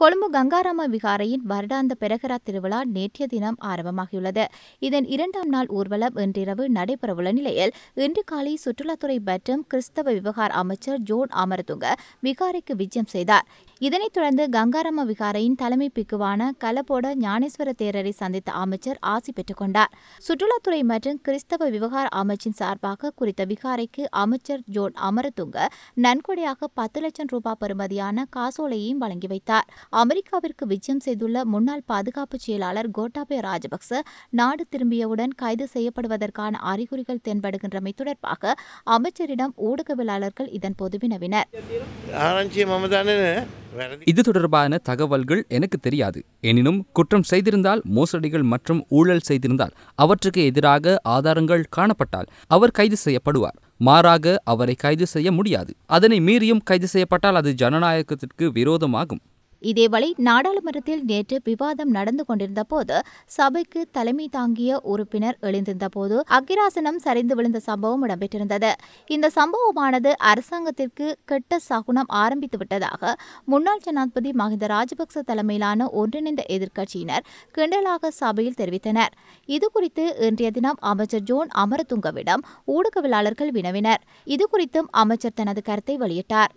கொழும்பு கங்காராம விகாரையின் வருடாந்த பெரகரா திருவிழா நேற்றைய தினம் ஆரம்பமாகியுள்ளது இதன் இரண்டாம் நாள் ஊர்வலம் இன்றிரவு நடைபெறவுள்ள நிலையில் இன்று காலை சுற்றுலாத்துறை மற்றும் கிறிஸ்தவ விவகார அமைச்சர் ஜோன் அமரதுங்க விகாரைக்கு விஜயம் செய்தார் இதனைத் தொடர்ந்து கங்காராம விகாரையின் தலைமை பிக்குவான கலபோட ஞானேஸ்வர தேரரை சந்தித்த அமைச்சர் ஆசி பெற்றுக் கொண்டார் சுற்றுலாத்துறை மற்றும் கிறிஸ்தவ விவகார அமைச்சின் சார்பாக குறித்த விகாரைக்கு அமைச்சர் ஜோன் அமரதுங்க நன்கொடையாக பத்து லட்சம் ரூபாய் பெறுமதியான காசோலையையும் வழங்கி வைத்தார் அமெரிக்காவிற்கு விஜயம் செய்துள்ள முன்னாள் பாதுகாப்பு செயலாளர் கோட்டாபய ராஜபக்ச நாடு திரும்பியவுடன் கைது செய்யப்படுவதற்கான அறிகுறிகள் தென்படுகின்றமை தொடர்பாக அமைச்சரிடம் ஊடகவியலாளர்கள் போது வினவினர் இது தொடர்பான தகவல்கள் எனக்கு தெரியாது எனினும் குற்றம் செய்திருந்தால் மோசடிகள் மற்றும் ஊழல் செய்திருந்தால் அவற்றுக்கு எதிராக ஆதாரங்கள் காணப்பட்டால் அவர் கைது செய்யப்படுவார் மாறாக அவரை கைது செய்ய முடியாது அதனை மீறியும் கைது செய்யப்பட்டால் அது ஜனநாயகத்திற்கு விரோதமாகும் இதேவழி நாடாளுமன்றத்தில் நேற்று விவாதம் நடந்து கொண்டிருந்த போது சபைக்கு தலைமை தாங்கிய உறுப்பினர் எழுந்திருந்த போது அக்கிராசனம் சரிந்து விழுந்த சம்பவம் இடம்பெற்றிருந்தது இந்த சம்பவமானது அரசாங்கத்திற்கு கெட்ட சகுனம் ஆரம்பித்து விட்டதாக முன்னாள் ஜனாதிபதி மஹிந்த ராஜபக்ச தலைமையிலான ஒன்றிணைந்த எதிர்க்கட்சியினர் கிண்டலாக சபையில் தெரிவித்தனர் இதுகுறித்து இன்றைய தினம் அமைச்சர் ஜோன் அமரதுங்கவிடம் ஊடகவியலாளர்கள் வினவினர் இதுகுறித்தும் அமைச்சர் தனது கருத்தை வெளியிட்டார்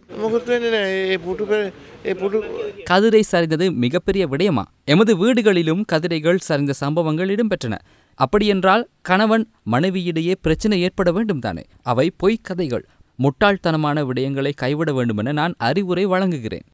கதிரை சரிந்தது மிகப்பெரிய விடயமா எமது வீடுகளிலும் கதிரைகள் சரிந்த சம்பவங்கள் இடம்பெற்றன அப்படியென்றால் கணவன் மனைவியிடையே பிரச்சனை ஏற்பட வேண்டும் தானே அவை பொய்க் கதைகள் முட்டாள்தனமான விடயங்களை கைவிட வேண்டுமென நான் அறிவுரை வழங்குகிறேன்